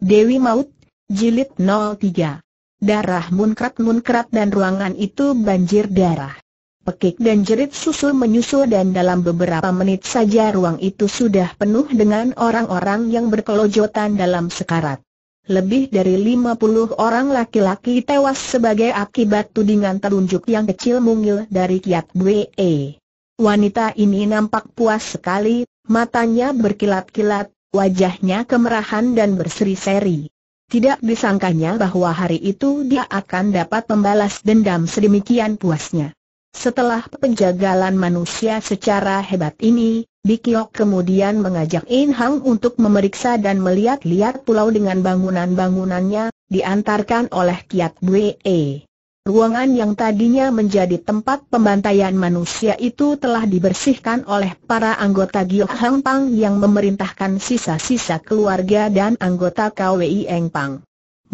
Dewi Maut, Jilid 03. Darah munkrat-munkrat dan ruangan itu banjir darah. Pekik dan jerit susul menyusul dan dalam beberapa menit saja ruang itu sudah penuh dengan orang-orang yang berkelojotan dalam sekarat. Lebih dari 50 orang laki-laki tewas sebagai akibat tudingan telunjuk yang kecil mungil dari Kiat Bwe. Wanita ini nampak puas sekali, matanya berkilat-kilat, Wajahnya kemerahan dan berseri-seri. Tidak disangkanya bahwa hari itu dia akan dapat membalas dendam sedemikian puasnya. Setelah penjagalan manusia secara hebat ini, Bikiok kemudian mengajak In Hang untuk memeriksa dan melihat-lihat pulau dengan bangunan-bangunannya, diantarkan oleh Kiat Bue. Ruangan yang tadinya menjadi tempat pembantaian manusia itu telah dibersihkan oleh para anggota Gil Hang Pang yang memerintahkan sisa-sisa keluarga dan anggota KWI Eng Pang.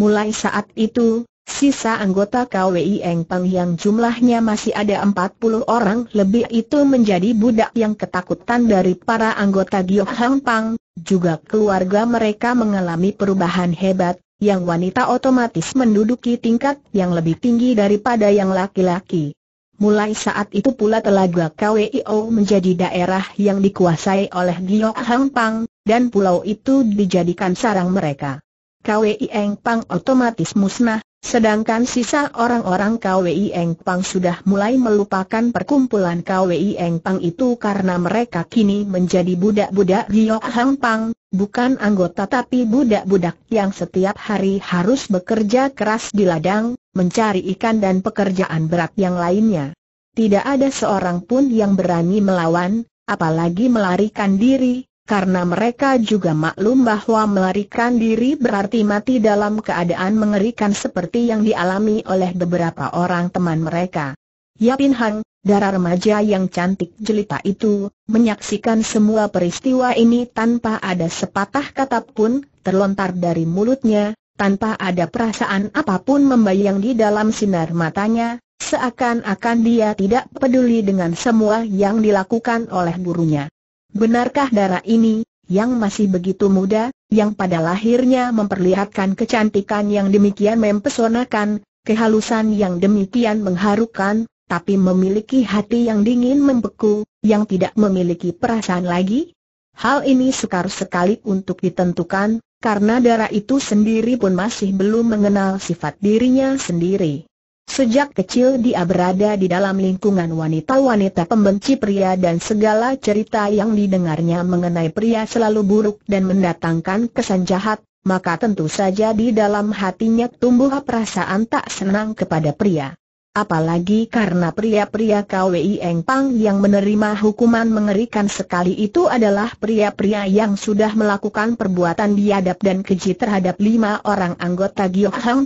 Mulai saat itu, sisa anggota KWI Eng Pang yang jumlahnya masih ada 40 orang lebih itu menjadi budak yang ketakutan dari para anggota Gil Hang Pang, juga keluarga mereka mengalami perubahan hebat, yang wanita otomatis menduduki tingkat yang lebih tinggi daripada yang laki-laki. Mulai saat itu pula telaga KWIO menjadi daerah yang dikuasai oleh Giyok Hang Pang, dan pulau itu dijadikan sarang mereka. KWI Eng Pang otomatis musnah, sedangkan sisa orang-orang KWI Eng Pang sudah mulai melupakan perkumpulan KWI Eng Pang itu karena mereka kini menjadi budak-budak Giyok Hang Pang, bukan anggota tapi budak-budak yang setiap hari harus bekerja keras di ladang, mencari ikan dan pekerjaan berat yang lainnya. Tidak ada seorang pun yang berani melawan, apalagi melarikan diri, karena mereka juga maklum bahwa melarikan diri berarti mati dalam keadaan mengerikan seperti yang dialami oleh beberapa orang teman mereka. Yapin Han, darah remaja yang cantik jelita itu, menyaksikan semua peristiwa ini tanpa ada sepatah kata pun terlontar dari mulutnya, tanpa ada perasaan apapun membayang di dalam sinar matanya, seakan-akan dia tidak peduli dengan semua yang dilakukan oleh gurunya. Benarkah darah ini, yang masih begitu muda, yang pada lahirnya memperlihatkan kecantikan yang demikian mempesonakan, kehalusan yang demikian mengharukan, tapi memiliki hati yang dingin membeku, yang tidak memiliki perasaan lagi? Hal ini sukar sekali untuk ditentukan, karena darah itu sendiri pun masih belum mengenal sifat dirinya sendiri. Sejak kecil dia berada di dalam lingkungan wanita-wanita pembenci pria dan segala cerita yang didengarnya mengenai pria selalu buruk dan mendatangkan kesan jahat, maka tentu saja di dalam hatinya tumbuh perasaan tak senang kepada pria. Apalagi karena pria-pria KWI Engpang yang menerima hukuman mengerikan sekali itu adalah pria-pria yang sudah melakukan perbuatan biadab dan keji terhadap lima orang anggota Giok Hang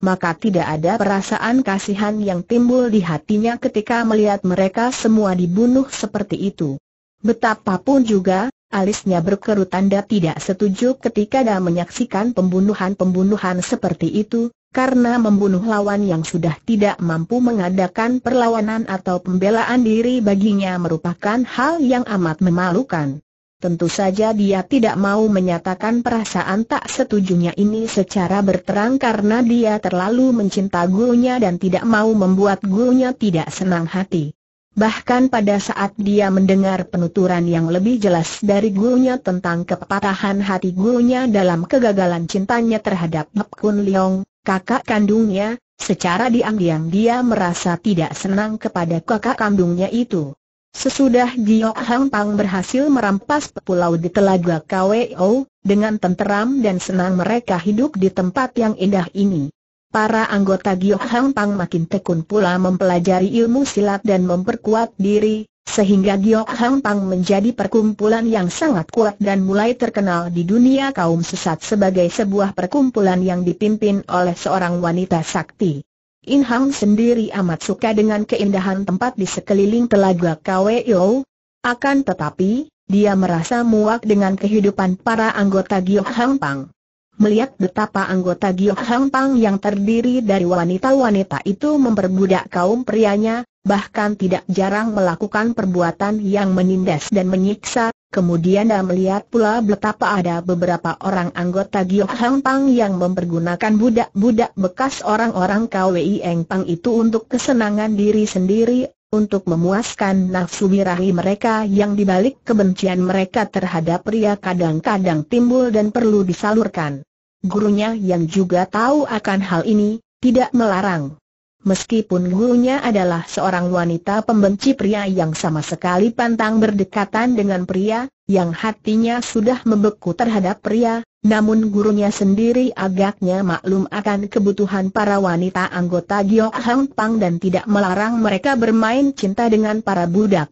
maka tidak ada perasaan kasihan yang timbul di hatinya ketika melihat mereka semua dibunuh seperti itu. Betapapun juga, alisnya berkerut tanda tidak setuju ketika dia menyaksikan pembunuhan-pembunuhan seperti itu, karena membunuh lawan yang sudah tidak mampu mengadakan perlawanan atau pembelaan diri baginya merupakan hal yang amat memalukan. Tentu saja dia tidak mau menyatakan perasaan tak setujunya ini secara berterang karena dia terlalu mencinta gurunya dan tidak mau membuat gurunya tidak senang hati. Bahkan pada saat dia mendengar penuturan yang lebih jelas dari gurunya tentang kepatahan hati gurunya dalam kegagalan cintanya terhadap Ngep Kun Leong, kakak kandungnya, secara diam-diam dia merasa tidak senang kepada kakak kandungnya itu. Sesudah Giok Hang Pang berhasil merampas pulau di Telaga Kweo, dengan tenteram dan senang mereka hidup di tempat yang indah ini. Para anggota Giok Hang Pang makin tekun pula mempelajari ilmu silat dan memperkuat diri, sehingga Giok Hang Pang menjadi perkumpulan yang sangat kuat dan mulai terkenal di dunia kaum sesat sebagai sebuah perkumpulan yang dipimpin oleh seorang wanita sakti. In Hang sendiri amat suka dengan keindahan tempat di sekeliling telaga Kweo. Akan tetapi, dia merasa muak dengan kehidupan para anggota Giok Hang Pang. Melihat betapa anggota Giok Hang Pang yang terdiri dari wanita-wanita itu memperbudak kaum prianya, bahkan tidak jarang melakukan perbuatan yang menindas dan menyiksa. Kemudian dia melihat pula betapa ada beberapa orang anggota Gyo Hang Pang yang mempergunakan budak-budak bekas orang-orang KWI Eng Pang itu untuk kesenangan diri sendiri, untuk memuaskan nafsu birahi mereka yang dibalik kebencian mereka terhadap pria kadang-kadang timbul dan perlu disalurkan. Gurunya yang juga tahu akan hal ini, tidak melarang. Meskipun gurunya adalah seorang wanita pembenci pria yang sama sekali pantang berdekatan dengan pria, yang hatinya sudah membeku terhadap pria, namun gurunya sendiri agaknya maklum akan kebutuhan para wanita anggota Giok Hang Pang dan tidak melarang mereka bermain cinta dengan para budak.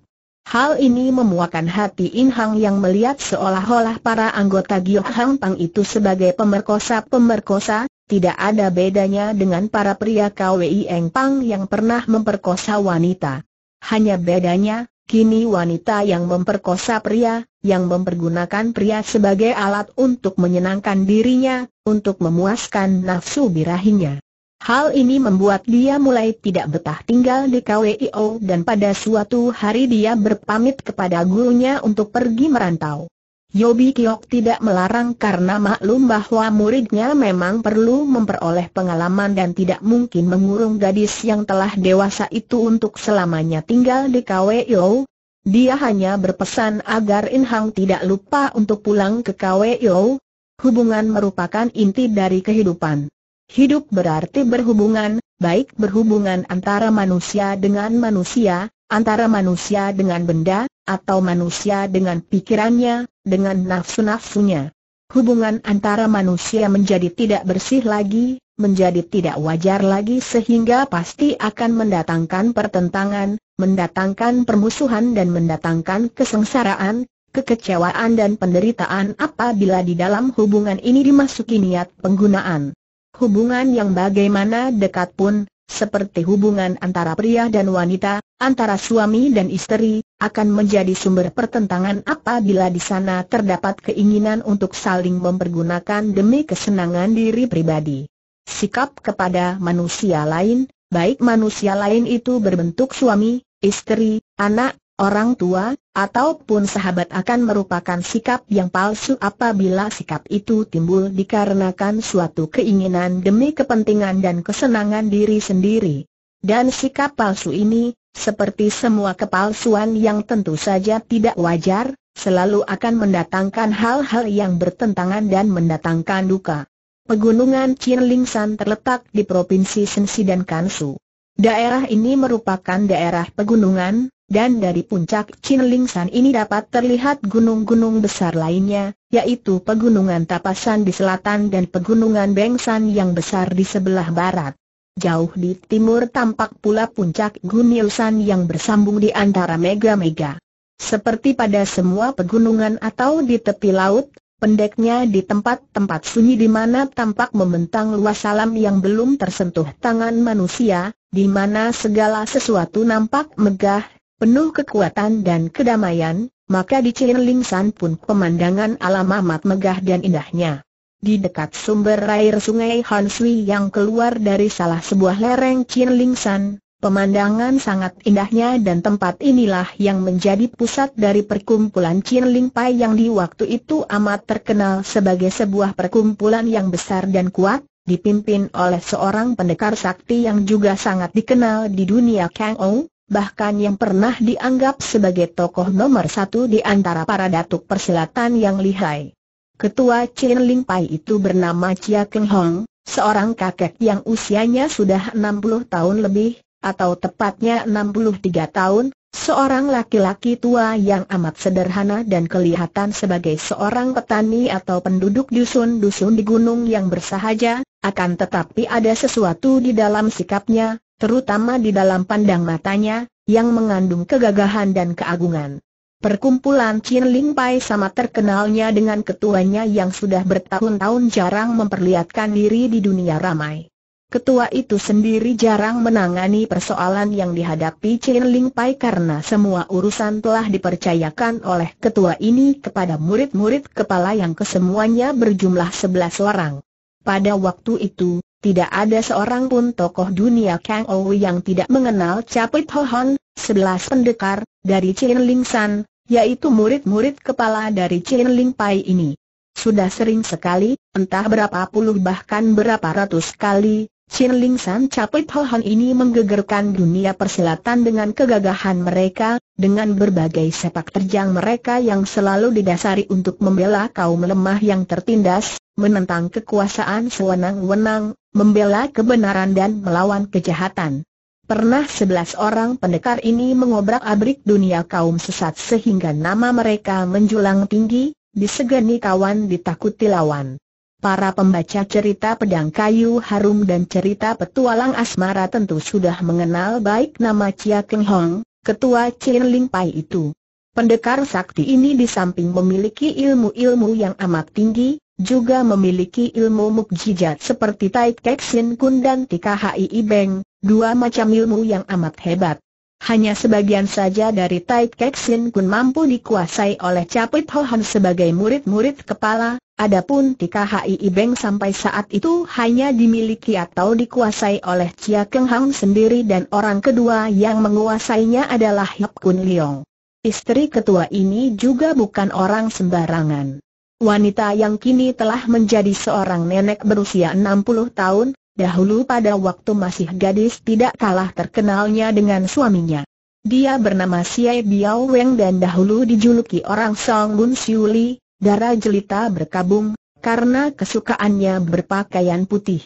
Hal ini memuakan hati In Hang yang melihat seolah-olah para anggota Giok Hang Pang itu sebagai pemerkosa-pemerkosa, tidak ada bedanya dengan para pria KWI Engpang yang pernah memperkosa wanita. Hanya bedanya, Kini wanita yang memperkosa pria, yang mempergunakan pria sebagai alat untuk menyenangkan dirinya, untuk memuaskan nafsu birahinya. Hal ini membuat dia mulai tidak betah tinggal di KWIO dan pada suatu hari dia berpamit kepada gurunya untuk pergi merantau. Yobi Kiok tidak melarang karena maklum bahwa muridnya memang perlu memperoleh pengalaman dan tidak mungkin mengurung gadis yang telah dewasa itu untuk selamanya tinggal di KWIO. Dia hanya berpesan agar Inhang tidak lupa untuk pulang ke KWIO. Hubungan merupakan inti dari kehidupan. Hidup berarti berhubungan, baik berhubungan antara manusia dengan manusia, antara manusia dengan benda, atau manusia dengan pikirannya, dengan nafsu-nafsunya. Hubungan antara manusia menjadi tidak bersih lagi, menjadi tidak wajar lagi sehingga pasti akan mendatangkan pertentangan, mendatangkan permusuhan dan mendatangkan kesengsaraan, kekecewaan dan penderitaan apabila di dalam hubungan ini dimasuki niat penggunaan. Hubungan yang bagaimana dekat pun, seperti hubungan antara pria dan wanita, antara suami dan istri, akan menjadi sumber pertentangan apabila di sana terdapat keinginan untuk saling mempergunakan demi kesenangan diri pribadi. Sikap kepada manusia lain, baik manusia lain itu berbentuk suami, istri, anak, orang tua, ataupun sahabat akan merupakan sikap yang palsu apabila sikap itu timbul dikarenakan suatu keinginan demi kepentingan dan kesenangan diri sendiri. Dan sikap palsu ini, seperti semua kepalsuan yang tentu saja tidak wajar, selalu akan mendatangkan hal-hal yang bertentangan dan mendatangkan duka. Pegunungan San terletak di Provinsi Sensi dan Kansu. Daerah ini merupakan daerah pegunungan, dan dari puncak Chinlingsan ini dapat terlihat gunung-gunung besar lainnya, yaitu pegunungan Tapasan di selatan dan pegunungan Bengsan yang besar di sebelah barat. Jauh di timur tampak pula puncak Guniusan yang bersambung di antara mega-mega. Seperti pada semua pegunungan atau di tepi laut, Pendeknya di tempat-tempat sunyi di mana tampak membentang luas alam yang belum tersentuh tangan manusia, di mana segala sesuatu nampak megah penuh kekuatan dan kedamaian, maka di Cilin San pun pemandangan alam amat megah dan indahnya. Di dekat sumber air sungai Hansui yang keluar dari salah sebuah lereng Cilin San, pemandangan sangat indahnya dan tempat inilah yang menjadi pusat dari perkumpulan Cilin Pai yang di waktu itu amat terkenal sebagai sebuah perkumpulan yang besar dan kuat, dipimpin oleh seorang pendekar sakti yang juga sangat dikenal di dunia Kang Ou, bahkan yang pernah dianggap sebagai tokoh nomor satu di antara para datuk persilatan yang lihai. Ketua Chin Ling Pai itu bernama Chia Keng Hong, seorang kakek yang usianya sudah 60 tahun lebih, atau tepatnya 63 tahun, seorang laki-laki tua yang amat sederhana dan kelihatan sebagai seorang petani atau penduduk dusun-dusun di gunung yang bersahaja, akan tetapi ada sesuatu di dalam sikapnya, terutama di dalam pandang matanya, yang mengandung kegagahan dan keagungan. Perkumpulan Chin Ling Pai sama terkenalnya dengan ketuanya yang sudah bertahun-tahun jarang memperlihatkan diri di dunia ramai. Ketua itu sendiri jarang menangani persoalan yang dihadapi Chin Ling Pai karena semua urusan telah dipercayakan oleh ketua ini kepada murid-murid kepala yang kesemuanya berjumlah 11 orang. Pada waktu itu, tidak ada seorang pun tokoh dunia Kang Ou yang tidak mengenal Capit Ho Hon, sebelas pendekar, dari Chin Ling San, yaitu murid-murid kepala dari Chin Ling Pai ini. Sudah sering sekali, entah berapa puluh bahkan berapa ratus kali, Chin Ling San Capit Ho Hon ini menggegerkan dunia persilatan dengan kegagahan mereka, dengan berbagai sepak terjang mereka yang selalu didasari untuk membela kaum lemah yang tertindas, menentang kekuasaan sewenang-wenang, membela kebenaran dan melawan kejahatan. Pernah sebelas orang pendekar ini mengobrak-abrik dunia kaum sesat sehingga nama mereka menjulang tinggi, disegani kawan ditakuti lawan. Para pembaca cerita pedang kayu harum dan cerita petualang asmara tentu sudah mengenal baik nama Chia Keng Hong, ketua Chin Ling Pai itu. Pendekar sakti ini di samping memiliki ilmu-ilmu yang amat tinggi, juga memiliki ilmu mukjizat seperti Tai Kek Sin Kun dan Tika Hai Beng, dua macam ilmu yang amat hebat. Hanya sebagian saja dari Tai Kek Sin Kun mampu dikuasai oleh Capit Ho Han sebagai murid-murid kepala, adapun Tika Hai Beng sampai saat itu hanya dimiliki atau dikuasai oleh Chia Keng Hang sendiri dan orang kedua yang menguasainya adalah Hip Kun Leong. Istri ketua ini juga bukan orang sembarangan. Wanita yang kini telah menjadi seorang nenek berusia 60 tahun, dahulu pada waktu masih gadis tidak kalah terkenalnya dengan suaminya. Dia bernama Siai Biao Weng dan dahulu dijuluki orang Song Xiu Siuli, darah jelita berkabung, karena kesukaannya berpakaian putih.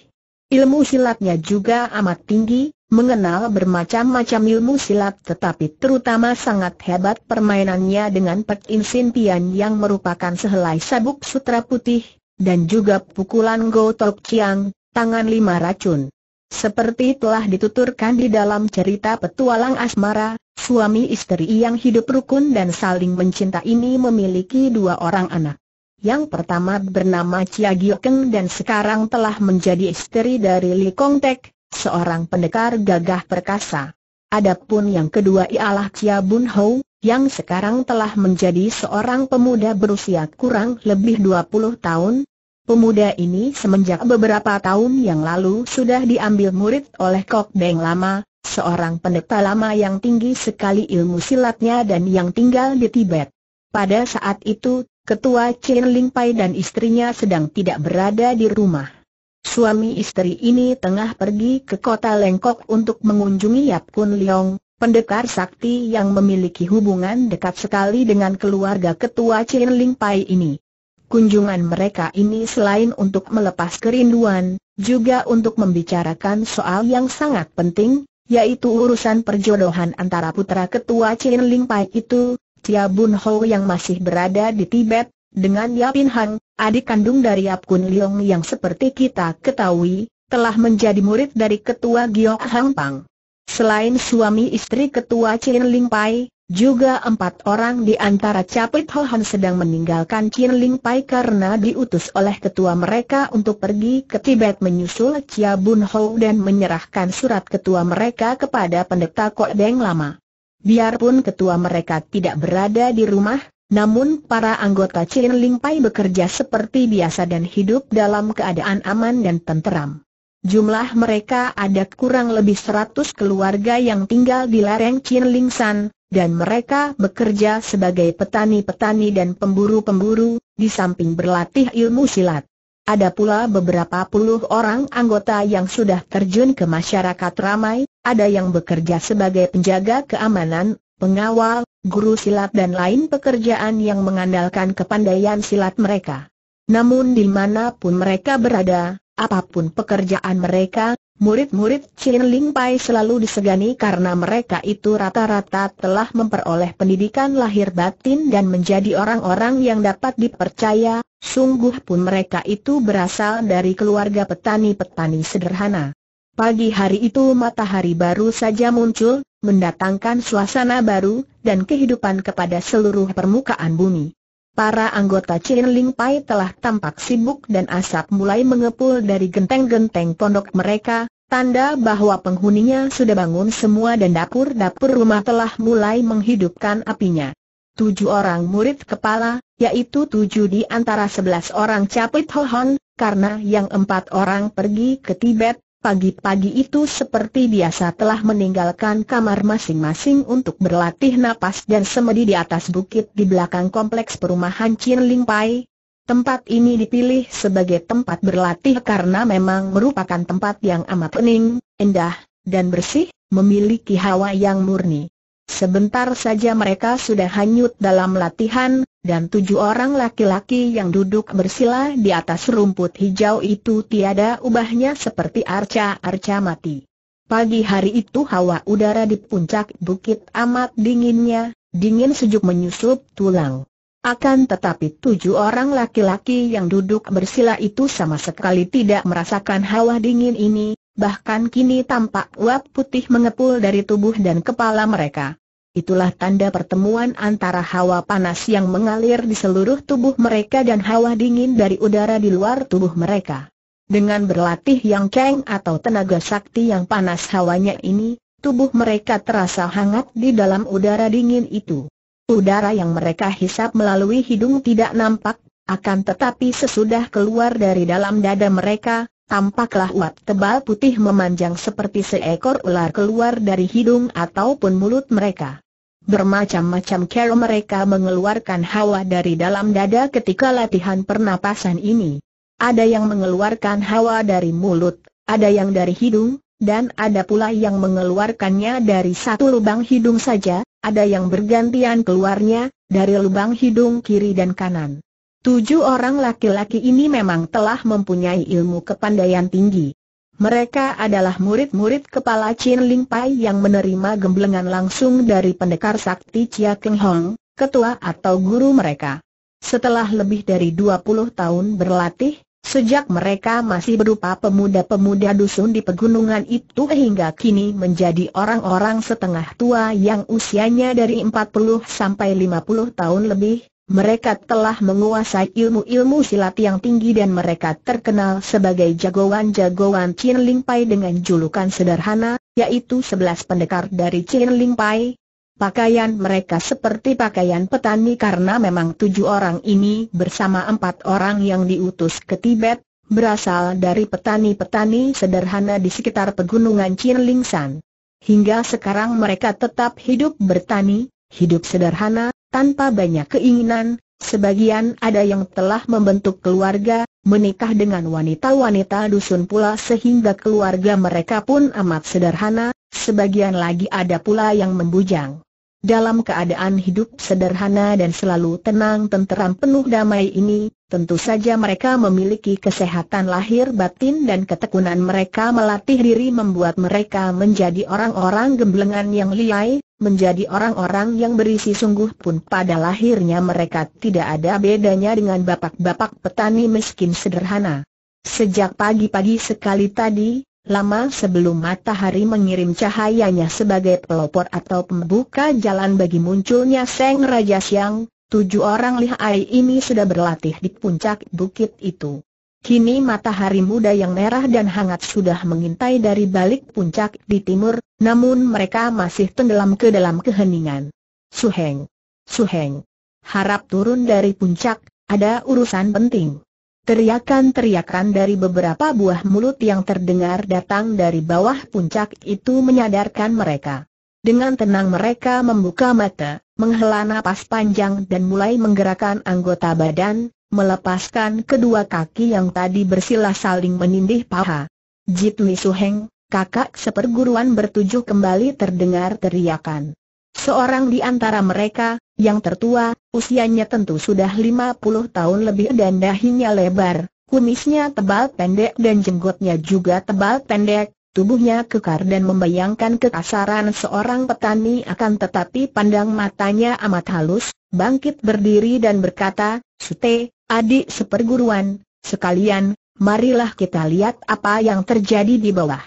Ilmu silatnya juga amat tinggi, mengenal bermacam-macam ilmu silat tetapi terutama sangat hebat permainannya dengan Pek In Pian yang merupakan sehelai sabuk sutra putih, dan juga pukulan Go Tok Chiang, tangan lima racun. Seperti telah dituturkan di dalam cerita petualang asmara, suami istri yang hidup rukun dan saling mencinta ini memiliki dua orang anak. Yang pertama bernama Chia Giokeng dan sekarang telah menjadi istri dari Li Kong Tek, seorang pendekar gagah perkasa. Adapun yang kedua ialah Chia Bun Ho, yang sekarang telah menjadi seorang pemuda berusia kurang lebih 20 tahun. Pemuda ini semenjak beberapa tahun yang lalu sudah diambil murid oleh Kok Beng Lama, seorang pendeta lama yang tinggi sekali ilmu silatnya dan yang tinggal di Tibet. Pada saat itu Ketua Chen Ling Pai dan istrinya sedang tidak berada di rumah. Suami istri ini tengah pergi ke kota Lengkok untuk mengunjungi Yap Kun Leong, pendekar sakti yang memiliki hubungan dekat sekali dengan keluarga ketua Chen Ling Pai ini. Kunjungan mereka ini selain untuk melepas kerinduan, juga untuk membicarakan soal yang sangat penting, yaitu urusan perjodohan antara putra ketua Chen Ling Pai itu Tia Bun Ho yang masih berada di Tibet, dengan Yapin Hang, adik kandung dari Yap Kun Leong yang seperti kita ketahui, telah menjadi murid dari ketua Giok Hang Pang. Selain suami istri ketua Chin Ling Pai, juga empat orang di antara Capit Ho Han sedang meninggalkan Chin Ling Pai karena diutus oleh ketua mereka untuk pergi ke Tibet menyusul Chia Bun Ho dan menyerahkan surat ketua mereka kepada pendeta Kok Deng Lama. Biarpun ketua mereka tidak berada di rumah, namun para anggota Chin Ling Pai bekerja seperti biasa dan hidup dalam keadaan aman dan tenteram. Jumlah mereka ada kurang lebih 100 keluarga yang tinggal di lereng Chin Ling San, dan mereka bekerja sebagai petani-petani dan pemburu-pemburu, di samping berlatih ilmu silat. Ada pula beberapa puluh orang anggota yang sudah terjun ke masyarakat ramai, ada yang bekerja sebagai penjaga keamanan, pengawal, guru silat dan lain pekerjaan yang mengandalkan kepandaian silat mereka. Namun dimanapun mereka berada, apapun pekerjaan mereka, murid-murid Chin Ling Pai selalu disegani karena mereka itu rata-rata telah memperoleh pendidikan lahir batin dan menjadi orang-orang yang dapat dipercaya, sungguh pun mereka itu berasal dari keluarga petani-petani sederhana. Pagi hari itu matahari baru saja muncul, mendatangkan suasana baru, dan kehidupan kepada seluruh permukaan bumi. Para anggota Chin Ling Pai telah tampak sibuk dan asap mulai mengepul dari genteng-genteng pondok mereka, tanda bahwa penghuninya sudah bangun semua dan dapur-dapur rumah telah mulai menghidupkan apinya. Tujuh orang murid kepala, yaitu tujuh di antara sebelas orang capit Hohon, karena yang empat orang pergi ke Tibet, Pagi-pagi itu seperti biasa telah meninggalkan kamar masing-masing untuk berlatih napas dan semedi di atas bukit di belakang kompleks perumahan Chin Ling Pai. Tempat ini dipilih sebagai tempat berlatih karena memang merupakan tempat yang amat pening, indah, dan bersih, memiliki hawa yang murni. Sebentar saja mereka sudah hanyut dalam latihan, dan tujuh orang laki-laki yang duduk bersila di atas rumput hijau itu tiada ubahnya seperti arca-arca mati. Pagi hari itu hawa udara di puncak bukit amat dinginnya, dingin sejuk menyusup tulang. Akan tetapi tujuh orang laki-laki yang duduk bersila itu sama sekali tidak merasakan hawa dingin ini, bahkan kini tampak uap putih mengepul dari tubuh dan kepala mereka. Itulah tanda pertemuan antara hawa panas yang mengalir di seluruh tubuh mereka dan hawa dingin dari udara di luar tubuh mereka. Dengan berlatih yang keng atau tenaga sakti yang panas hawanya ini, tubuh mereka terasa hangat di dalam udara dingin itu. Udara yang mereka hisap melalui hidung tidak nampak, akan tetapi sesudah keluar dari dalam dada mereka, tampaklah uap tebal putih memanjang seperti seekor ular keluar dari hidung ataupun mulut mereka. Bermacam-macam cara mereka mengeluarkan hawa dari dalam dada ketika latihan pernapasan ini. Ada yang mengeluarkan hawa dari mulut, ada yang dari hidung, dan ada pula yang mengeluarkannya dari satu lubang hidung saja, ada yang bergantian keluarnya, dari lubang hidung kiri dan kanan. Tujuh orang laki-laki ini memang telah mempunyai ilmu kepandaian tinggi. Mereka adalah murid-murid kepala Chin Ling Pai yang menerima gemblengan langsung dari pendekar sakti Chia Keng Hong, ketua atau guru mereka. Setelah lebih dari 20 tahun berlatih, sejak mereka masih berupa pemuda-pemuda dusun di pegunungan itu hingga kini menjadi orang-orang setengah tua yang usianya dari 40 sampai 50 tahun lebih, mereka telah menguasai ilmu-ilmu silat yang tinggi dan mereka terkenal sebagai jagoan-jagoan Chin Ling Pai dengan julukan sederhana, yaitu sebelas pendekar dari Chin Ling Pai. Pakaian mereka seperti pakaian petani karena memang tujuh orang ini bersama empat orang yang diutus ke Tibet, berasal dari petani-petani sederhana di sekitar pegunungan San. Hingga sekarang mereka tetap hidup bertani, hidup sederhana, tanpa banyak keinginan, sebagian ada yang telah membentuk keluarga, menikah dengan wanita-wanita dusun pula sehingga keluarga mereka pun amat sederhana, sebagian lagi ada pula yang membujang. Dalam keadaan hidup sederhana dan selalu tenang tenteram penuh damai ini, tentu saja mereka memiliki kesehatan lahir batin dan ketekunan mereka melatih diri membuat mereka menjadi orang-orang gemblengan yang liai, menjadi orang-orang yang berisi sungguh pun pada lahirnya mereka tidak ada bedanya dengan bapak-bapak petani miskin sederhana. Sejak pagi-pagi sekali tadi, lama sebelum matahari mengirim cahayanya sebagai pelopor atau pembuka jalan bagi munculnya Seng Raja Siang, tujuh orang lihai ini sudah berlatih di puncak bukit itu. Kini matahari muda yang merah dan hangat sudah mengintai dari balik puncak di timur, namun mereka masih tenggelam ke dalam keheningan. Suheng! Suheng! Harap turun dari puncak, ada urusan penting. Teriakan-teriakan dari beberapa buah mulut yang terdengar datang dari bawah puncak itu menyadarkan mereka. Dengan tenang mereka membuka mata, menghela napas panjang dan mulai menggerakkan anggota badan, melepaskan kedua kaki yang tadi bersilah saling menindih paha. Jit Li Suheng, kakak seperguruan bertujuh kembali terdengar teriakan. Seorang di antara mereka, yang tertua, usianya tentu sudah lima puluh tahun lebih dan dahinya lebar, kumisnya tebal pendek dan jenggotnya juga tebal pendek, tubuhnya kekar dan membayangkan kekasaran seorang petani akan tetapi pandang matanya amat halus, bangkit berdiri dan berkata, Sute, Adik seperguruan, sekalian, marilah kita lihat apa yang terjadi di bawah.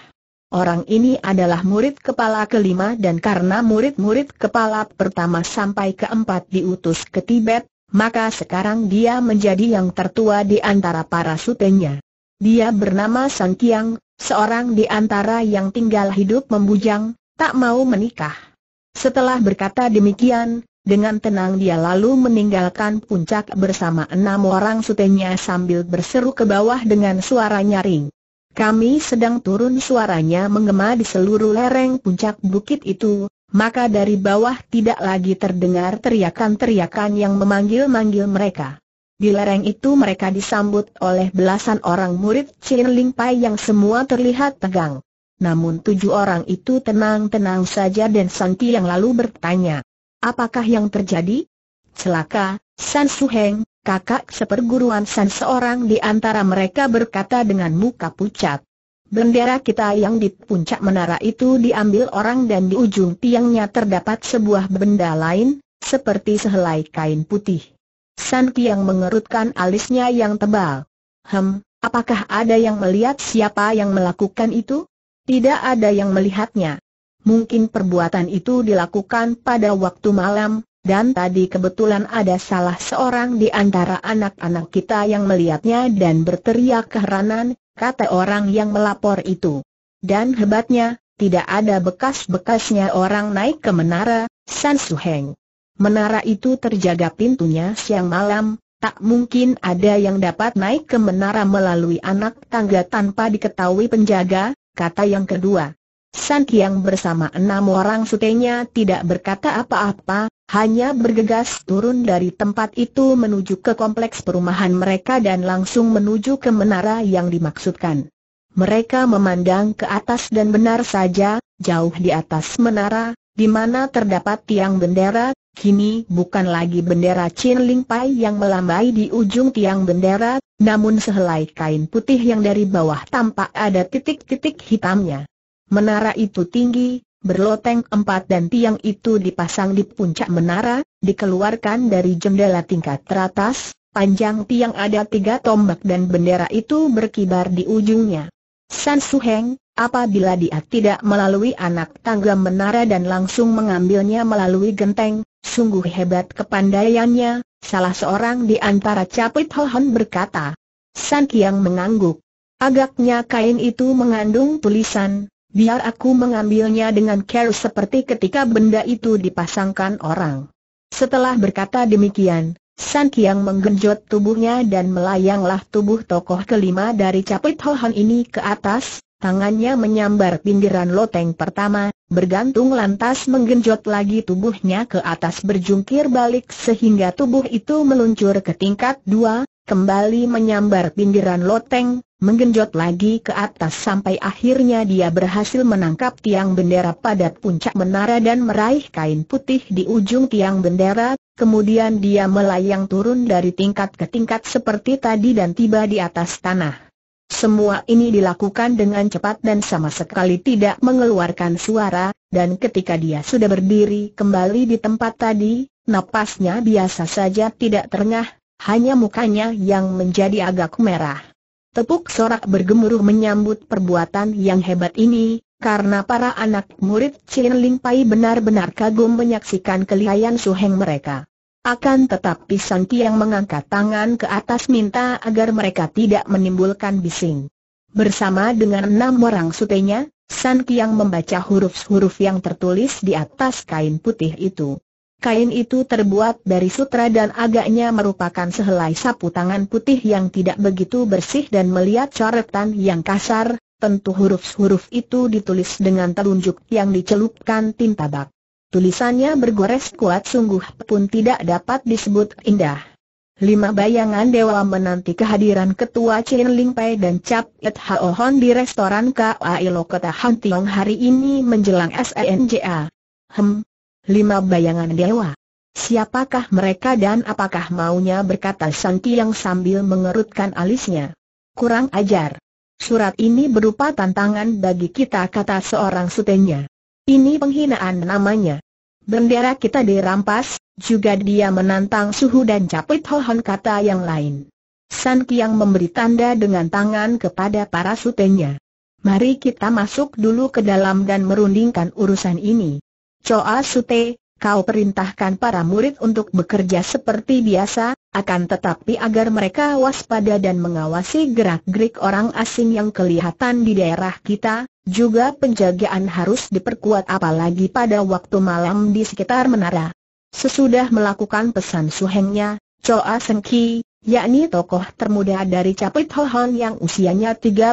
Orang ini adalah murid kepala kelima dan karena murid-murid kepala pertama sampai keempat diutus ke Tibet, maka sekarang dia menjadi yang tertua di antara para sutenya. Dia bernama Sang Kiang, seorang di antara yang tinggal hidup membujang, tak mau menikah. Setelah berkata demikian, dengan tenang dia lalu meninggalkan puncak bersama enam orang sutenya sambil berseru ke bawah dengan suara nyaring. Kami sedang turun suaranya mengema di seluruh lereng puncak bukit itu, maka dari bawah tidak lagi terdengar teriakan-teriakan yang memanggil-manggil mereka. Di lereng itu mereka disambut oleh belasan orang murid Chin Ling Pai yang semua terlihat tegang. Namun tujuh orang itu tenang-tenang saja dan Santi yang lalu bertanya, Apakah yang terjadi? Celaka, San Suheng, kakak seperguruan San seorang di antara mereka berkata dengan muka pucat. Bendera kita yang di puncak menara itu diambil orang dan di ujung tiangnya terdapat sebuah benda lain, seperti sehelai kain putih. San yang mengerutkan alisnya yang tebal. Hem, apakah ada yang melihat siapa yang melakukan itu? Tidak ada yang melihatnya. Mungkin perbuatan itu dilakukan pada waktu malam, dan tadi kebetulan ada salah seorang di antara anak-anak kita yang melihatnya dan berteriak keheranan, kata orang yang melapor itu. Dan hebatnya, tidak ada bekas-bekasnya orang naik ke menara, San Suheng. Menara itu terjaga pintunya siang malam, tak mungkin ada yang dapat naik ke menara melalui anak tangga tanpa diketahui penjaga, kata yang kedua. San Kiang bersama enam orang sutenya tidak berkata apa-apa, hanya bergegas turun dari tempat itu menuju ke kompleks perumahan mereka dan langsung menuju ke menara yang dimaksudkan. Mereka memandang ke atas dan benar saja, jauh di atas menara, di mana terdapat tiang bendera, kini bukan lagi bendera Chin Ling Pai yang melambai di ujung tiang bendera, namun sehelai kain putih yang dari bawah tampak ada titik-titik hitamnya. Menara itu tinggi, berloteng empat dan tiang itu dipasang di puncak menara, dikeluarkan dari jendela tingkat teratas, panjang tiang ada tiga tombak dan bendera itu berkibar di ujungnya. San Suheng, apabila dia tidak melalui anak tangga menara dan langsung mengambilnya melalui genteng, sungguh hebat kepandaiannya, salah seorang di antara capit Hohon berkata. San Kiang mengangguk. Agaknya kain itu mengandung tulisan, biar aku mengambilnya dengan care seperti ketika benda itu dipasangkan orang. Setelah berkata demikian, San Kiang menggenjot tubuhnya dan melayanglah tubuh tokoh kelima dari capit Hohan ini ke atas, tangannya menyambar pinggiran loteng pertama, bergantung lantas menggenjot lagi tubuhnya ke atas berjungkir balik sehingga tubuh itu meluncur ke tingkat dua, kembali menyambar pinggiran loteng, menggenjot lagi ke atas sampai akhirnya dia berhasil menangkap tiang bendera padat puncak menara dan meraih kain putih di ujung tiang bendera, kemudian dia melayang turun dari tingkat ke tingkat seperti tadi dan tiba di atas tanah. Semua ini dilakukan dengan cepat dan sama sekali tidak mengeluarkan suara, dan ketika dia sudah berdiri kembali di tempat tadi, napasnya biasa saja tidak terengah, hanya mukanya yang menjadi agak merah. Tepuk sorak bergemuruh menyambut perbuatan yang hebat ini, karena para anak murid Chin Ling Pai benar-benar kagum menyaksikan kelihayan suheng mereka. Akan tetapi San Tiang mengangkat tangan ke atas minta agar mereka tidak menimbulkan bising. Bersama dengan enam orang sutenya, San Tiang membaca huruf-huruf yang tertulis di atas kain putih itu. Kain itu terbuat dari sutra dan agaknya merupakan sehelai sapu tangan putih yang tidak begitu bersih dan melihat coretan yang kasar, tentu huruf-huruf itu ditulis dengan telunjuk yang dicelupkan tinta bak. Tulisannya bergores kuat sungguh pun tidak dapat disebut indah. Lima bayangan dewa menanti kehadiran ketua Chin Ling Pai dan Cap Et Hao Hon di restoran KAI Lokota Hang Tiong hari ini menjelang SNJA. E hmm lima bayangan dewa. Siapakah mereka dan apakah maunya berkata Santi yang sambil mengerutkan alisnya. Kurang ajar. Surat ini berupa tantangan bagi kita kata seorang sutenya. Ini penghinaan namanya. Bendera kita dirampas, juga dia menantang suhu dan capit hohon kata yang lain. San Kiang memberi tanda dengan tangan kepada para sutenya. Mari kita masuk dulu ke dalam dan merundingkan urusan ini. Choa Sute, kau perintahkan para murid untuk bekerja seperti biasa, akan tetapi agar mereka waspada dan mengawasi gerak-gerik orang asing yang kelihatan di daerah kita, juga penjagaan harus diperkuat apalagi pada waktu malam di sekitar menara. Sesudah melakukan pesan suhengnya, Choa Sengki, yakni tokoh termuda dari Capit Hohon yang usianya 38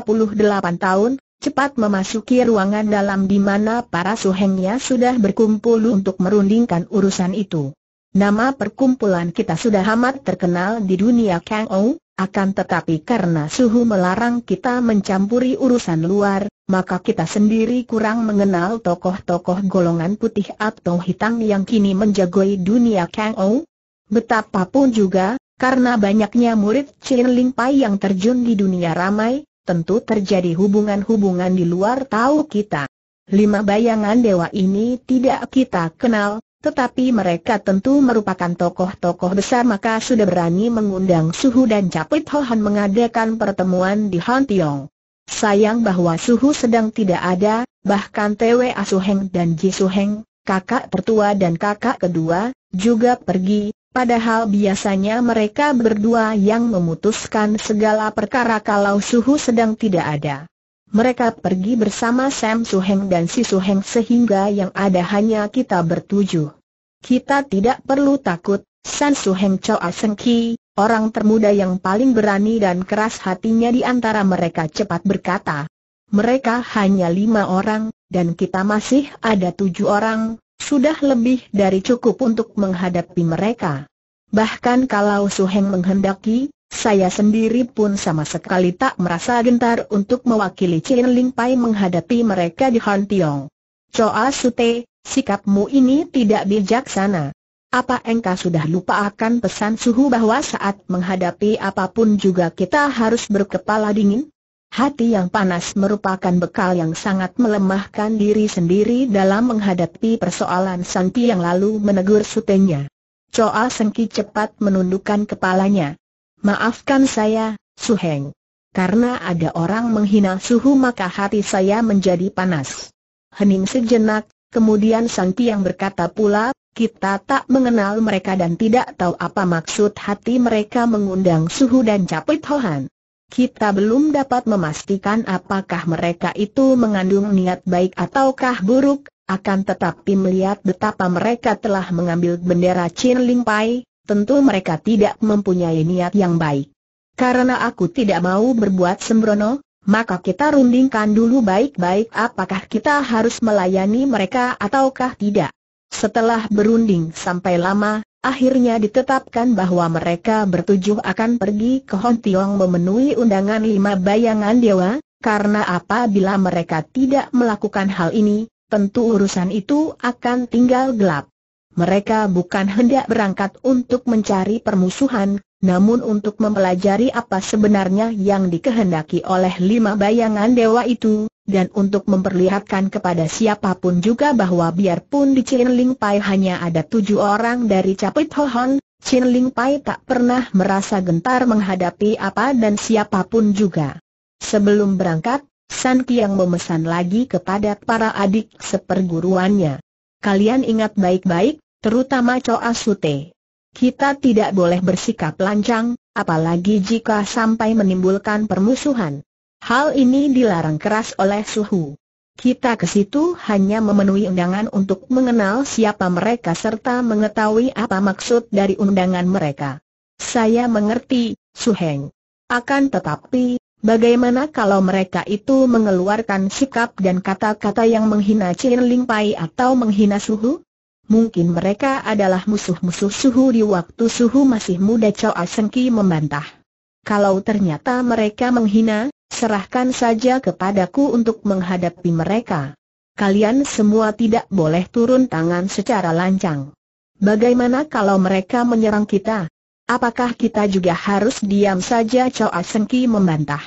tahun, cepat memasuki ruangan dalam di mana para suhengnya sudah berkumpul untuk merundingkan urusan itu. Nama perkumpulan kita sudah amat terkenal di dunia Kang Ou, akan tetapi karena suhu melarang kita mencampuri urusan luar, maka kita sendiri kurang mengenal tokoh-tokoh golongan putih atau hitam yang kini menjagoi dunia Kang Ou. Betapapun juga, karena banyaknya murid Chin Ling Pai yang terjun di dunia ramai, tentu terjadi hubungan-hubungan di luar tahu kita. Lima bayangan dewa ini tidak kita kenal, tetapi mereka tentu merupakan tokoh-tokoh besar maka sudah berani mengundang Suhu dan Capit Hohan mengadakan pertemuan di Tiong. Sayang bahwa Suhu sedang tidak ada, bahkan Tewe Asuheng dan Ji Suheng, kakak tertua dan kakak kedua, juga pergi, Padahal biasanya mereka berdua yang memutuskan segala perkara kalau suhu sedang tidak ada. Mereka pergi bersama Sam Suheng dan Si Suheng sehingga yang ada hanya kita bertuju. Kita tidak perlu takut, San Suheng Choa Asengki, orang termuda yang paling berani dan keras hatinya di antara mereka cepat berkata. Mereka hanya lima orang, dan kita masih ada tujuh orang, sudah lebih dari cukup untuk menghadapi mereka. Bahkan kalau Su Heng menghendaki, saya sendiri pun sama sekali tak merasa gentar untuk mewakili Chin Ling Pai menghadapi mereka di Han Tiong. Choa Sute, sikapmu ini tidak bijaksana. Apa engkau sudah lupa akan pesan suhu bahwa saat menghadapi apapun juga kita harus berkepala dingin? Hati yang panas merupakan bekal yang sangat melemahkan diri sendiri dalam menghadapi persoalan Santi yang lalu menegur sutenya. Choa Sengki cepat menundukkan kepalanya. Maafkan saya, Suheng. Karena ada orang menghina suhu maka hati saya menjadi panas. Hening sejenak, kemudian Santi yang berkata pula, kita tak mengenal mereka dan tidak tahu apa maksud hati mereka mengundang suhu dan capit Hohan kita belum dapat memastikan apakah mereka itu mengandung niat baik ataukah buruk, akan tetapi melihat betapa mereka telah mengambil bendera Chin Ling Pai, tentu mereka tidak mempunyai niat yang baik. Karena aku tidak mau berbuat sembrono, maka kita rundingkan dulu baik-baik apakah kita harus melayani mereka ataukah tidak. Setelah berunding sampai lama, Akhirnya ditetapkan bahwa mereka bertujuh akan pergi ke Hon Tiong memenuhi undangan lima bayangan dewa, karena apabila mereka tidak melakukan hal ini, tentu urusan itu akan tinggal gelap. Mereka bukan hendak berangkat untuk mencari permusuhan, namun untuk mempelajari apa sebenarnya yang dikehendaki oleh lima bayangan dewa itu, dan untuk memperlihatkan kepada siapapun juga bahwa biarpun di Chin Ling Pai hanya ada tujuh orang dari Capit Hon, Chin Ling Pai tak pernah merasa gentar menghadapi apa dan siapapun juga. Sebelum berangkat, San Kiang memesan lagi kepada para adik seperguruannya. Kalian ingat baik-baik, terutama Choa Sute. Kita tidak boleh bersikap lancang, apalagi jika sampai menimbulkan permusuhan. Hal ini dilarang keras oleh suhu. Kita ke situ hanya memenuhi undangan untuk mengenal siapa mereka serta mengetahui apa maksud dari undangan mereka. Saya mengerti, Su Heng. Akan tetapi, bagaimana kalau mereka itu mengeluarkan sikap dan kata-kata yang menghina Chin Ling Pai atau menghina Suhu? Mungkin mereka adalah musuh-musuh Suhu di waktu Suhu masih muda Chao Ki membantah. Kalau ternyata mereka menghina, serahkan saja kepadaku untuk menghadapi mereka. Kalian semua tidak boleh turun tangan secara lancang. Bagaimana kalau mereka menyerang kita? Apakah kita juga harus diam saja Choa Sengki membantah?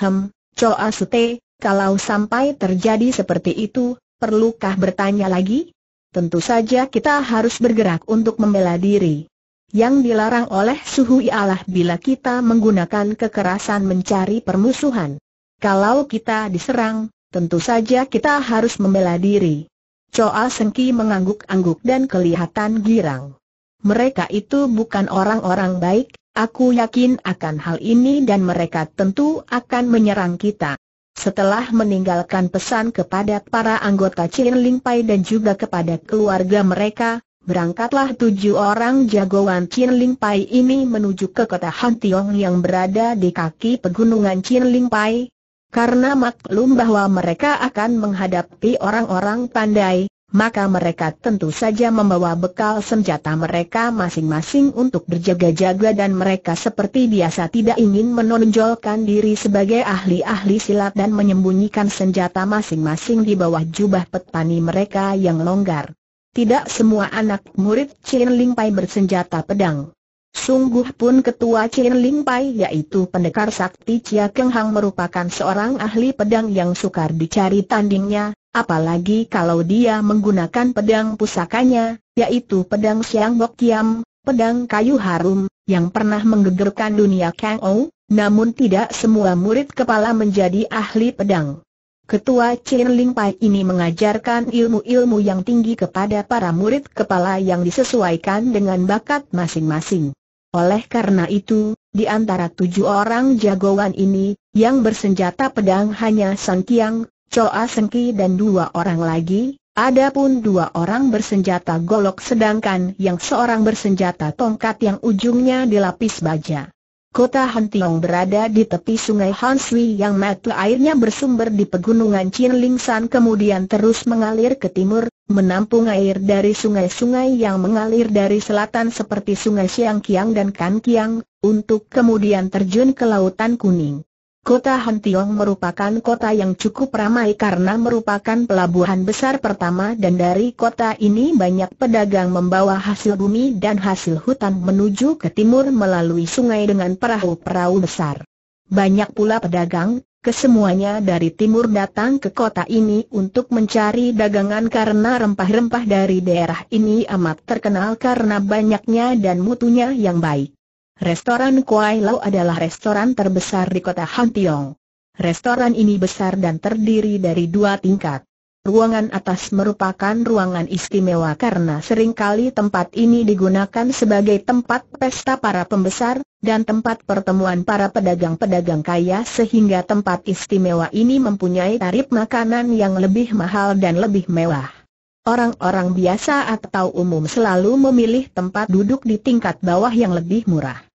Hem, Choa Sute, kalau sampai terjadi seperti itu, perlukah bertanya lagi? Tentu saja kita harus bergerak untuk membela diri. Yang dilarang oleh suhu ialah bila kita menggunakan kekerasan mencari permusuhan. Kalau kita diserang, tentu saja kita harus membela diri. Choa Sengki mengangguk-angguk dan kelihatan girang. Mereka itu bukan orang-orang baik, aku yakin akan hal ini dan mereka tentu akan menyerang kita. Setelah meninggalkan pesan kepada para anggota Chin Ling Pai dan juga kepada keluarga mereka, Berangkatlah tujuh orang jagoan Chin Ling Pai ini menuju ke kota Hantiong yang berada di kaki pegunungan Chin Ling Pai. Karena maklum bahwa mereka akan menghadapi orang-orang pandai, maka mereka tentu saja membawa bekal senjata mereka masing-masing untuk berjaga-jaga dan mereka seperti biasa tidak ingin menonjolkan diri sebagai ahli-ahli silat dan menyembunyikan senjata masing-masing di bawah jubah petani mereka yang longgar. Tidak semua anak murid Chin Ling Pai bersenjata pedang. Sungguh pun ketua Chin Ling Pai yaitu pendekar sakti Chia Keng Hang merupakan seorang ahli pedang yang sukar dicari tandingnya, apalagi kalau dia menggunakan pedang pusakanya, yaitu pedang Siang Bok Kiam, pedang kayu harum, yang pernah menggegerkan dunia Kang Ou, namun tidak semua murid kepala menjadi ahli pedang. Ketua Chin Ling Pai ini mengajarkan ilmu-ilmu yang tinggi kepada para murid kepala yang disesuaikan dengan bakat masing-masing. Oleh karena itu, di antara tujuh orang jagoan ini, yang bersenjata pedang hanya Sang Kiang, Choa Sengki dan dua orang lagi, ada pun dua orang bersenjata golok sedangkan yang seorang bersenjata tongkat yang ujungnya dilapis baja. Kota Tiong berada di tepi sungai Hansui yang mata airnya bersumber di pegunungan San kemudian terus mengalir ke timur, menampung air dari sungai-sungai yang mengalir dari selatan seperti sungai Siang Kiang dan Kankiang, untuk kemudian terjun ke Lautan Kuning. Kota Hontiong merupakan kota yang cukup ramai karena merupakan pelabuhan besar pertama dan dari kota ini banyak pedagang membawa hasil bumi dan hasil hutan menuju ke timur melalui sungai dengan perahu-perahu besar. Banyak pula pedagang, kesemuanya dari timur datang ke kota ini untuk mencari dagangan karena rempah-rempah dari daerah ini amat terkenal karena banyaknya dan mutunya yang baik. Restoran Kuai Lau adalah restoran terbesar di kota Hantiong. Restoran ini besar dan terdiri dari dua tingkat. Ruangan atas merupakan ruangan istimewa karena seringkali tempat ini digunakan sebagai tempat pesta para pembesar, dan tempat pertemuan para pedagang-pedagang kaya sehingga tempat istimewa ini mempunyai tarif makanan yang lebih mahal dan lebih mewah. Orang-orang biasa atau umum selalu memilih tempat duduk di tingkat bawah yang lebih murah.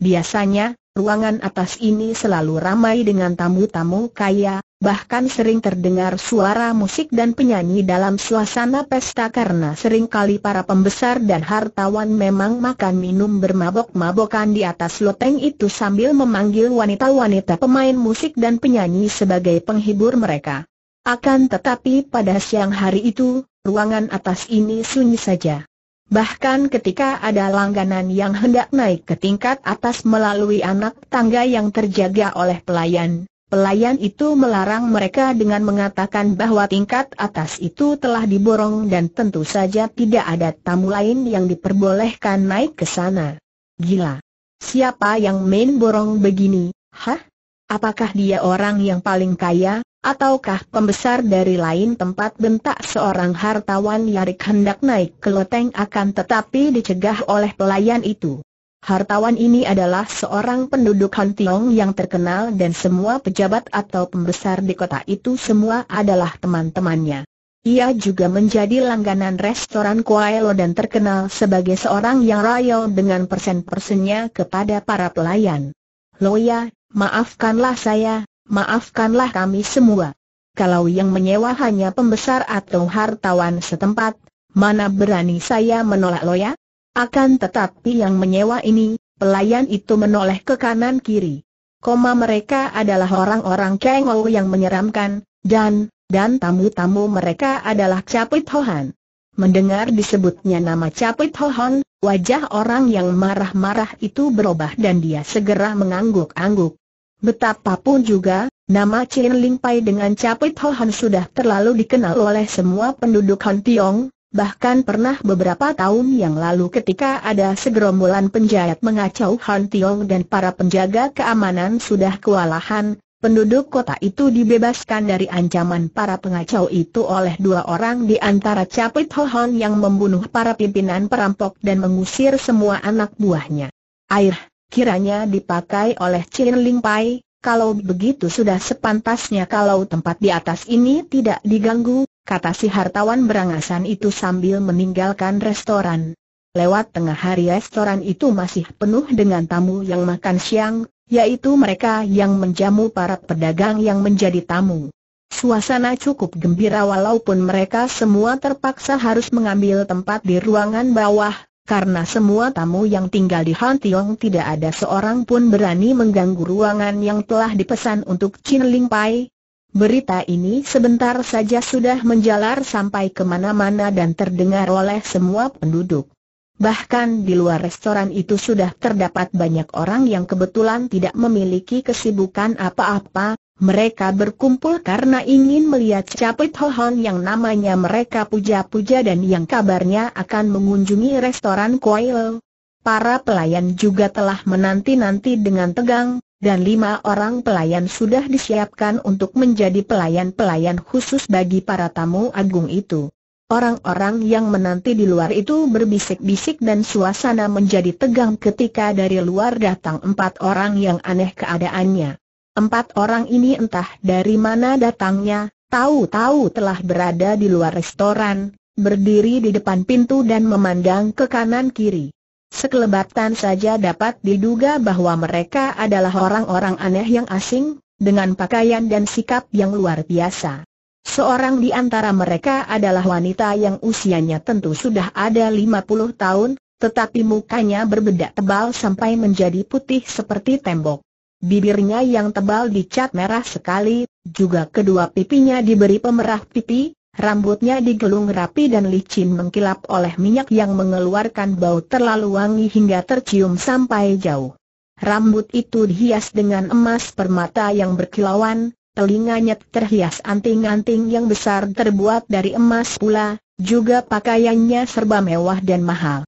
Biasanya, ruangan atas ini selalu ramai dengan tamu-tamu kaya, bahkan sering terdengar suara musik dan penyanyi dalam suasana pesta karena seringkali para pembesar dan hartawan memang makan minum bermabok-mabokan di atas loteng itu sambil memanggil wanita-wanita pemain musik dan penyanyi sebagai penghibur mereka. Akan tetapi pada siang hari itu, ruangan atas ini sunyi saja. Bahkan ketika ada langganan yang hendak naik ke tingkat atas melalui anak tangga yang terjaga oleh pelayan, pelayan itu melarang mereka dengan mengatakan bahwa tingkat atas itu telah diborong dan tentu saja tidak ada tamu lain yang diperbolehkan naik ke sana. Gila! Siapa yang main borong begini? Hah? Apakah dia orang yang paling kaya, ataukah pembesar dari lain tempat bentak seorang hartawan Yarik hendak naik ke loteng akan tetapi dicegah oleh pelayan itu. Hartawan ini adalah seorang penduduk Tiong yang terkenal dan semua pejabat atau pembesar di kota itu semua adalah teman-temannya. Ia juga menjadi langganan restoran Kuailo dan terkenal sebagai seorang yang royal dengan persen-persennya kepada para pelayan. Loya, Maafkanlah saya, maafkanlah kami semua. Kalau yang menyewa hanya pembesar atau hartawan setempat, mana berani saya menolak loya? Akan tetapi yang menyewa ini, pelayan itu menoleh ke kanan kiri. Koma mereka adalah orang-orang kengol yang menyeramkan, dan, dan tamu-tamu mereka adalah Capit Hohan. Mendengar disebutnya nama Capit Hohan, wajah orang yang marah-marah itu berubah dan dia segera mengangguk-angguk. Betapapun juga, nama Chin Ling Pai dengan Capit Ho Han sudah terlalu dikenal oleh semua penduduk Han Tiong, bahkan pernah beberapa tahun yang lalu ketika ada segerombolan penjahat mengacau Han Tiong dan para penjaga keamanan sudah kewalahan, penduduk kota itu dibebaskan dari ancaman para pengacau itu oleh dua orang di antara Capit Ho Han yang membunuh para pimpinan perampok dan mengusir semua anak buahnya. Air Kiranya dipakai oleh Chin Ling Pai, kalau begitu sudah sepantasnya kalau tempat di atas ini tidak diganggu, kata si hartawan berangasan itu sambil meninggalkan restoran. Lewat tengah hari restoran itu masih penuh dengan tamu yang makan siang, yaitu mereka yang menjamu para pedagang yang menjadi tamu. Suasana cukup gembira walaupun mereka semua terpaksa harus mengambil tempat di ruangan bawah, karena semua tamu yang tinggal di Han Tiong tidak ada seorang pun berani mengganggu ruangan yang telah dipesan untuk Chin Ling Pai. Berita ini sebentar saja sudah menjalar sampai kemana-mana dan terdengar oleh semua penduduk. Bahkan di luar restoran itu sudah terdapat banyak orang yang kebetulan tidak memiliki kesibukan apa-apa, mereka berkumpul karena ingin melihat Capit Hohon yang namanya mereka puja-puja dan yang kabarnya akan mengunjungi restoran Koil. Para pelayan juga telah menanti-nanti dengan tegang, dan lima orang pelayan sudah disiapkan untuk menjadi pelayan-pelayan khusus bagi para tamu agung itu. Orang-orang yang menanti di luar itu berbisik-bisik dan suasana menjadi tegang ketika dari luar datang empat orang yang aneh keadaannya. Empat orang ini entah dari mana datangnya, tahu-tahu telah berada di luar restoran, berdiri di depan pintu dan memandang ke kanan-kiri. Sekelebatan saja dapat diduga bahwa mereka adalah orang-orang aneh yang asing, dengan pakaian dan sikap yang luar biasa. Seorang di antara mereka adalah wanita yang usianya tentu sudah ada lima puluh tahun, tetapi mukanya berbeda tebal sampai menjadi putih seperti tembok bibirnya yang tebal dicat merah sekali, juga kedua pipinya diberi pemerah pipi, rambutnya digelung rapi dan licin mengkilap oleh minyak yang mengeluarkan bau terlalu wangi hingga tercium sampai jauh. Rambut itu dihias dengan emas permata yang berkilauan, telinganya terhias anting-anting yang besar terbuat dari emas pula, juga pakaiannya serba mewah dan mahal.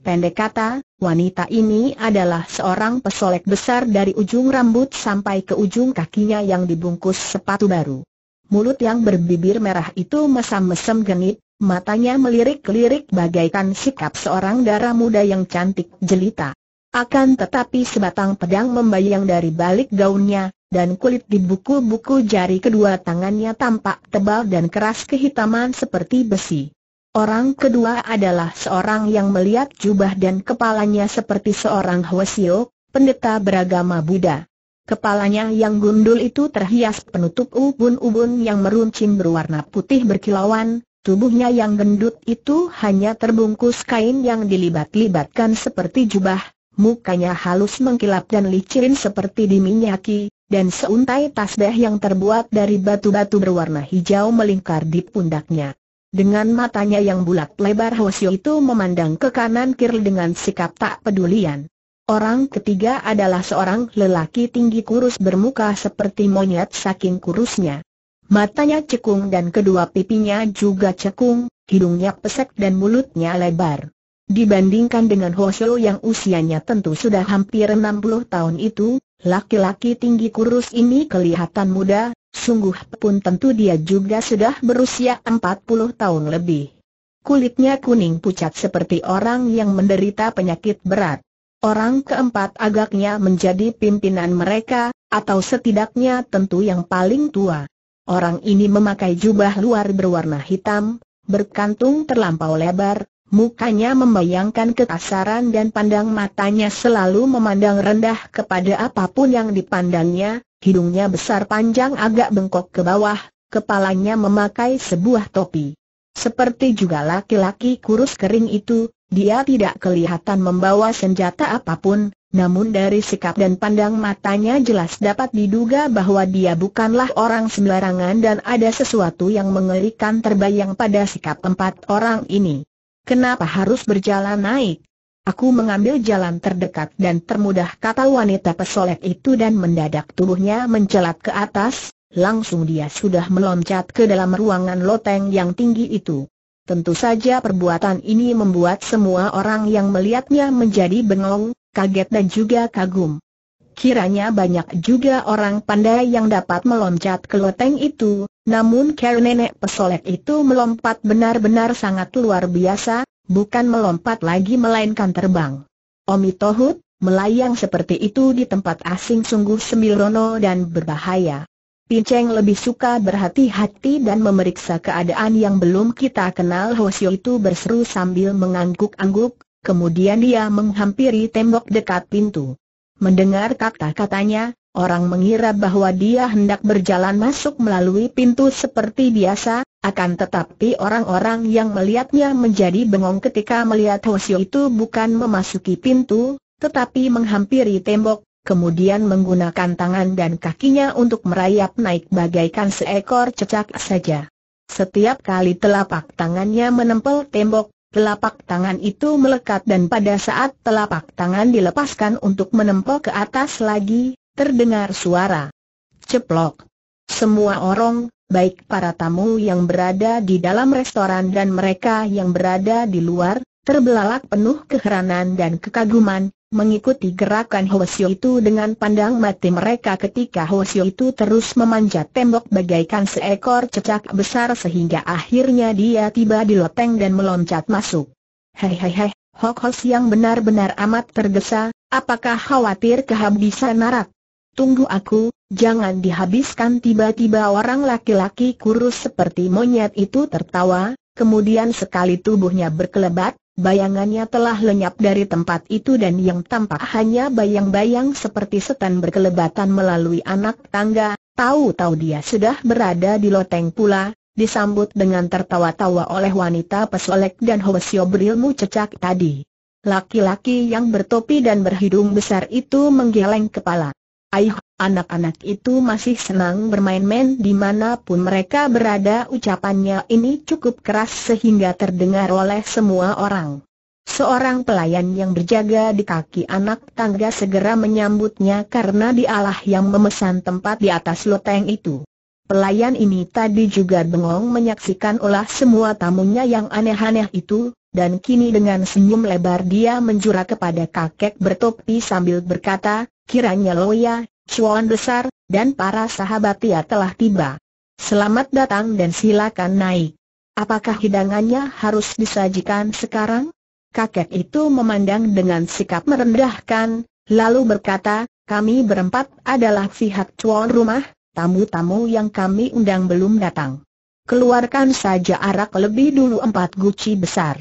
Pendek kata, wanita ini adalah seorang pesolek besar dari ujung rambut sampai ke ujung kakinya yang dibungkus sepatu baru. Mulut yang berbibir merah itu mesam-mesam genit, matanya melirik-lirik bagaikan sikap seorang darah muda yang cantik jelita. Akan tetapi sebatang pedang membayang dari balik gaunnya, dan kulit di buku-buku jari kedua tangannya tampak tebal dan keras kehitaman seperti besi. Orang kedua adalah seorang yang melihat jubah dan kepalanya seperti seorang Hwasio, pendeta beragama Buddha. Kepalanya yang gundul itu terhias penutup ubun-ubun yang meruncing berwarna putih berkilauan, tubuhnya yang gendut itu hanya terbungkus kain yang dilibat-libatkan seperti jubah, mukanya halus mengkilap dan licin seperti diminyaki, dan seuntai tasbih yang terbuat dari batu-batu berwarna hijau melingkar di pundaknya. Dengan matanya yang bulat lebar Hosio itu memandang ke kanan kiri dengan sikap tak pedulian. Orang ketiga adalah seorang lelaki tinggi kurus bermuka seperti monyet saking kurusnya. Matanya cekung dan kedua pipinya juga cekung, hidungnya pesek dan mulutnya lebar. Dibandingkan dengan Hosio yang usianya tentu sudah hampir 60 tahun itu, laki-laki tinggi kurus ini kelihatan muda, Sungguh pun tentu dia juga sudah berusia 40 tahun lebih. Kulitnya kuning pucat seperti orang yang menderita penyakit berat. Orang keempat agaknya menjadi pimpinan mereka, atau setidaknya tentu yang paling tua. Orang ini memakai jubah luar berwarna hitam, berkantung terlampau lebar, Mukanya membayangkan kekasaran dan pandang matanya selalu memandang rendah kepada apapun yang dipandangnya, hidungnya besar panjang agak bengkok ke bawah, kepalanya memakai sebuah topi. Seperti juga laki-laki kurus kering itu, dia tidak kelihatan membawa senjata apapun, namun dari sikap dan pandang matanya jelas dapat diduga bahwa dia bukanlah orang sembarangan dan ada sesuatu yang mengerikan terbayang pada sikap empat orang ini. Kenapa harus berjalan naik? Aku mengambil jalan terdekat dan termudah kata wanita pesolek itu dan mendadak tubuhnya mencelat ke atas, langsung dia sudah meloncat ke dalam ruangan loteng yang tinggi itu. Tentu saja perbuatan ini membuat semua orang yang melihatnya menjadi bengong, kaget dan juga kagum. Kiranya banyak juga orang pandai yang dapat meloncat ke loteng itu, namun karena nenek pesolek itu melompat benar-benar sangat luar biasa, bukan melompat lagi melainkan terbang. Omi Tohut, melayang seperti itu di tempat asing sungguh sembilono dan berbahaya. Pinceng lebih suka berhati-hati dan memeriksa keadaan yang belum kita kenal Hosio itu berseru sambil mengangguk-angguk, kemudian dia menghampiri tembok dekat pintu. Mendengar kata-katanya, orang mengira bahwa dia hendak berjalan masuk melalui pintu seperti biasa, akan tetapi orang-orang yang melihatnya menjadi bengong ketika melihat Hosio itu bukan memasuki pintu, tetapi menghampiri tembok, kemudian menggunakan tangan dan kakinya untuk merayap naik bagaikan seekor cecak saja. Setiap kali telapak tangannya menempel tembok, telapak tangan itu melekat dan pada saat telapak tangan dilepaskan untuk menempel ke atas lagi, terdengar suara. Ceplok. Semua orang, baik para tamu yang berada di dalam restoran dan mereka yang berada di luar, terbelalak penuh keheranan dan kekaguman, mengikuti gerakan Hoesio itu dengan pandang mati mereka ketika Hoesio itu terus memanjat tembok bagaikan seekor cecak besar sehingga akhirnya dia tiba di loteng dan meloncat masuk. Hei hei Hok Hos yang benar-benar amat tergesa, apakah khawatir kehabisan narak? Tunggu aku, jangan dihabiskan tiba-tiba orang laki-laki kurus seperti monyet itu tertawa, kemudian sekali tubuhnya berkelebat, Bayangannya telah lenyap dari tempat itu dan yang tampak hanya bayang-bayang seperti setan berkelebatan melalui anak tangga, tahu-tahu dia sudah berada di loteng pula, disambut dengan tertawa-tawa oleh wanita pesolek dan hosio berilmu cecak tadi. Laki-laki yang bertopi dan berhidung besar itu menggeleng kepala. Aih, Anak-anak itu masih senang bermain-main dimanapun mereka berada ucapannya ini cukup keras sehingga terdengar oleh semua orang. Seorang pelayan yang berjaga di kaki anak tangga segera menyambutnya karena dialah yang memesan tempat di atas loteng itu. Pelayan ini tadi juga bengong menyaksikan olah semua tamunya yang aneh-aneh itu, dan kini dengan senyum lebar dia menjura kepada kakek bertopi sambil berkata, Kiranya Loya, Chuan Besar, dan para sahabat ia telah tiba. Selamat datang dan silakan naik. Apakah hidangannya harus disajikan sekarang? Kakek itu memandang dengan sikap merendahkan, lalu berkata, kami berempat adalah pihak cuan rumah, tamu-tamu yang kami undang belum datang. Keluarkan saja arak lebih dulu empat guci besar.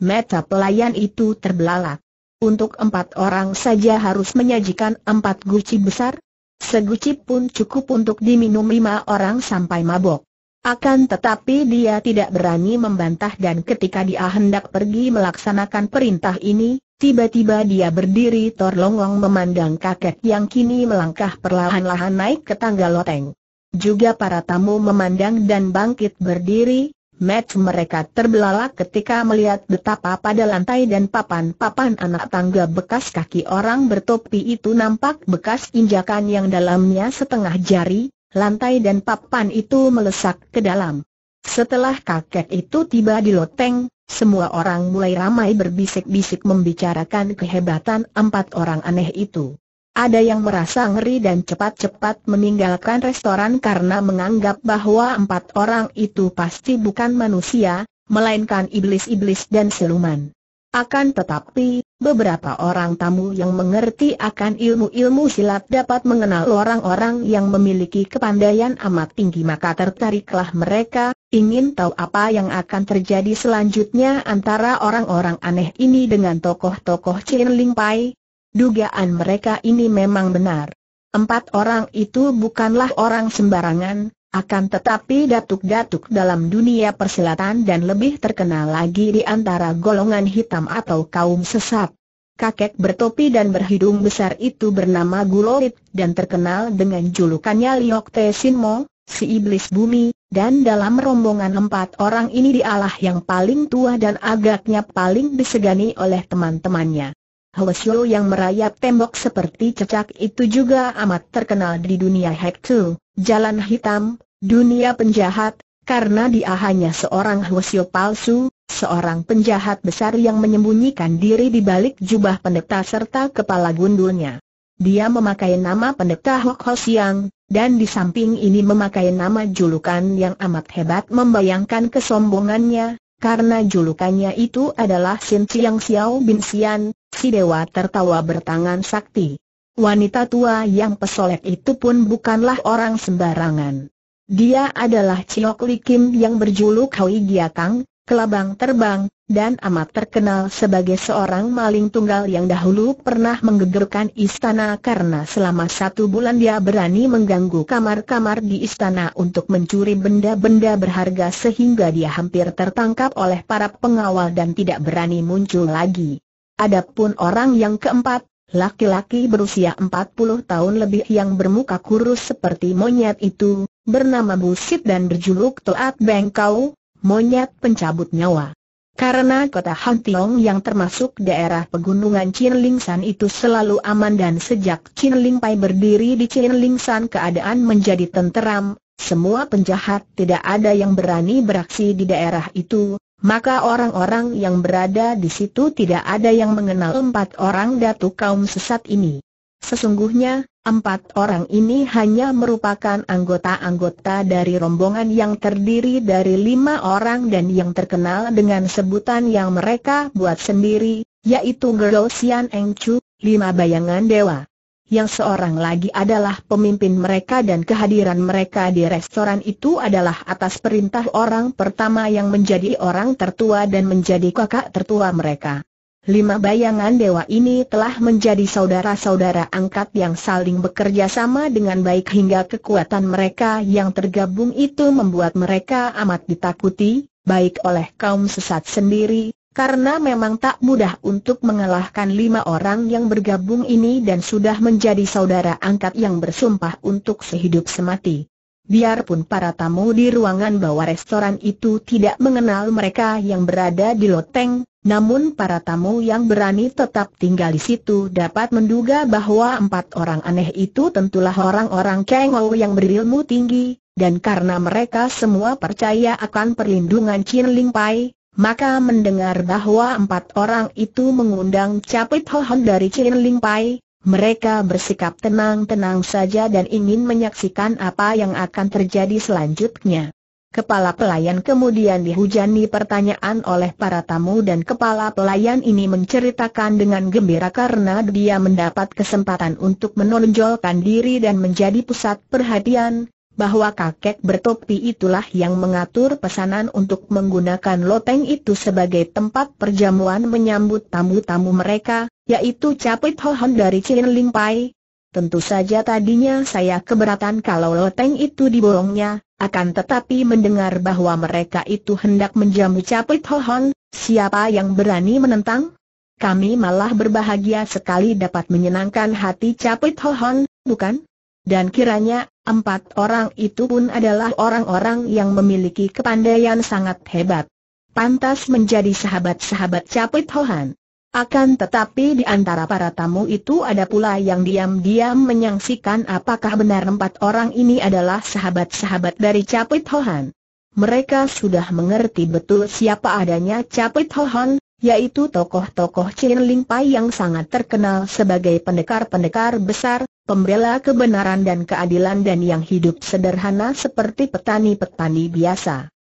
Meta pelayan itu terbelalak. Untuk empat orang saja harus menyajikan empat guci besar. Seguci pun cukup untuk diminum lima orang sampai mabok. Akan tetapi dia tidak berani membantah dan ketika dia hendak pergi melaksanakan perintah ini, tiba-tiba dia berdiri torlongong memandang kakek yang kini melangkah perlahan-lahan naik ke tangga loteng. Juga para tamu memandang dan bangkit berdiri, Match mereka terbelalak ketika melihat betapa pada lantai dan papan-papan anak tangga bekas kaki orang bertopi itu nampak bekas injakan yang dalamnya setengah jari, lantai dan papan itu melesak ke dalam. Setelah kakek itu tiba di loteng, semua orang mulai ramai berbisik-bisik membicarakan kehebatan empat orang aneh itu. Ada yang merasa ngeri dan cepat-cepat meninggalkan restoran karena menganggap bahwa empat orang itu pasti bukan manusia, melainkan iblis-iblis dan siluman. Akan tetapi, beberapa orang tamu yang mengerti akan ilmu-ilmu silat dapat mengenal orang-orang yang memiliki kepandaian amat tinggi maka tertariklah mereka, ingin tahu apa yang akan terjadi selanjutnya antara orang-orang aneh ini dengan tokoh-tokoh Chin Ling Pai, Dugaan mereka ini memang benar. Empat orang itu bukanlah orang sembarangan, akan tetapi datuk-datuk dalam dunia persilatan dan lebih terkenal lagi di antara golongan hitam atau kaum sesat. Kakek bertopi dan berhidung besar itu bernama Gulorit dan terkenal dengan julukannya Liok Te Sinmo, si iblis bumi, dan dalam rombongan empat orang ini dialah yang paling tua dan agaknya paling disegani oleh teman-temannya. Hwasyo yang merayap tembok seperti cecak itu juga amat terkenal di dunia Hektu, jalan hitam, dunia penjahat, karena dia hanya seorang Hwasyo palsu, seorang penjahat besar yang menyembunyikan diri di balik jubah pendeta serta kepala gundulnya. Dia memakai nama pendeta Hok Siang, dan di samping ini memakai nama julukan yang amat hebat membayangkan kesombongannya, karena julukannya itu adalah Sin Chiang Xiao Bin Xian, Si dewa tertawa bertangan sakti. Wanita tua yang pesolek itu pun bukanlah orang sembarangan. Dia adalah Ciok Likim yang berjuluk Hoi Giakang, Kelabang Terbang, dan amat terkenal sebagai seorang maling tunggal yang dahulu pernah menggegerkan istana karena selama satu bulan dia berani mengganggu kamar-kamar di istana untuk mencuri benda-benda berharga sehingga dia hampir tertangkap oleh para pengawal dan tidak berani muncul lagi. Adapun orang yang keempat, laki-laki berusia 40 tahun lebih yang bermuka kurus seperti monyet itu, bernama Busit dan berjuluk Toat Bengkau, monyet pencabut nyawa. Karena kota Hantiong yang termasuk daerah pegunungan Chinlingsan itu selalu aman dan sejak Chinlingpai Pai berdiri di Chinlingsan keadaan menjadi tenteram, semua penjahat tidak ada yang berani beraksi di daerah itu, maka orang-orang yang berada di situ tidak ada yang mengenal empat orang datu kaum sesat ini. Sesungguhnya, empat orang ini hanya merupakan anggota-anggota dari rombongan yang terdiri dari lima orang dan yang terkenal dengan sebutan yang mereka buat sendiri, yaitu Gerosian Engcu, lima bayangan dewa yang seorang lagi adalah pemimpin mereka dan kehadiran mereka di restoran itu adalah atas perintah orang pertama yang menjadi orang tertua dan menjadi kakak tertua mereka. Lima bayangan dewa ini telah menjadi saudara-saudara angkat yang saling bekerja sama dengan baik hingga kekuatan mereka yang tergabung itu membuat mereka amat ditakuti, baik oleh kaum sesat sendiri, karena memang tak mudah untuk mengalahkan lima orang yang bergabung ini dan sudah menjadi saudara angkat yang bersumpah untuk sehidup semati. Biarpun para tamu di ruangan bawah restoran itu tidak mengenal mereka yang berada di loteng, namun para tamu yang berani tetap tinggal di situ dapat menduga bahwa empat orang aneh itu tentulah orang-orang Kengou yang berilmu tinggi, dan karena mereka semua percaya akan perlindungan Chin Ling Pai, maka mendengar bahwa empat orang itu mengundang Capit Hohon dari Chin Ling Pai, mereka bersikap tenang-tenang saja dan ingin menyaksikan apa yang akan terjadi selanjutnya. Kepala pelayan kemudian dihujani pertanyaan oleh para tamu dan kepala pelayan ini menceritakan dengan gembira karena dia mendapat kesempatan untuk menonjolkan diri dan menjadi pusat perhatian, bahwa kakek bertopi itulah yang mengatur pesanan untuk menggunakan loteng itu sebagai tempat perjamuan menyambut tamu-tamu mereka, yaitu Capit Hohon dari Cilin Limpai. Tentu saja tadinya saya keberatan kalau loteng itu dibolongnya, akan tetapi mendengar bahwa mereka itu hendak menjamu Capit Hohon, siapa yang berani menentang? Kami malah berbahagia sekali dapat menyenangkan hati Capit Hohon, bukan? Dan kiranya, empat orang itu pun adalah orang-orang yang memiliki kepandaian sangat hebat. Pantas menjadi sahabat-sahabat Capit Hohan. Akan tetapi di antara para tamu itu ada pula yang diam-diam menyaksikan apakah benar empat orang ini adalah sahabat-sahabat dari Capit Hohan. Mereka sudah mengerti betul siapa adanya Capit Hohan, yaitu tokoh-tokoh Chin Ling Pai yang sangat terkenal sebagai pendekar-pendekar besar, pembela kebenaran dan keadilan dan yang hidup sederhana seperti petani-petani biasa.